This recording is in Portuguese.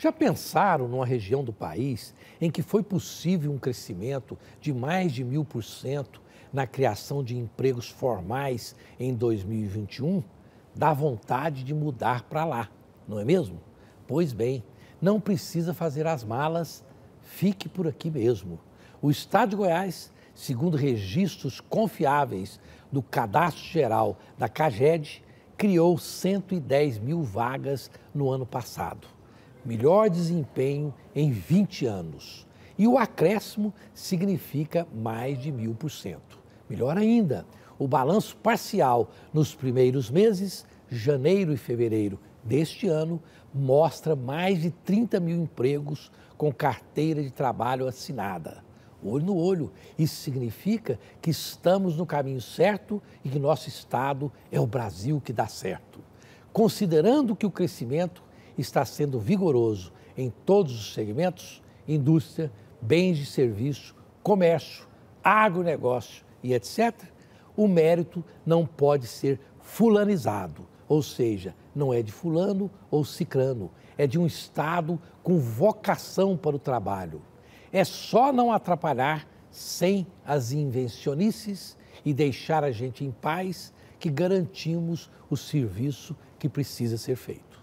Já pensaram numa região do país em que foi possível um crescimento de mais de mil por cento na criação de empregos formais em 2021? Dá vontade de mudar para lá, não é mesmo? Pois bem, não precisa fazer as malas, fique por aqui mesmo. O Estado de Goiás, segundo registros confiáveis do Cadastro Geral da CAGED, criou 110 mil vagas no ano passado melhor desempenho em 20 anos. E o acréscimo significa mais de mil por cento. Melhor ainda, o balanço parcial nos primeiros meses, janeiro e fevereiro deste ano, mostra mais de 30 mil empregos com carteira de trabalho assinada. Olho no olho, isso significa que estamos no caminho certo e que nosso Estado é o Brasil que dá certo. Considerando que o crescimento está sendo vigoroso em todos os segmentos: indústria, bens de serviço, comércio, agronegócio e etc., o mérito não pode ser fulanizado, ou seja, não é de fulano ou ciclano, é de um Estado com vocação para o trabalho. É só não atrapalhar sem as invencionices e deixar a gente em paz que garantimos o serviço que precisa ser feito.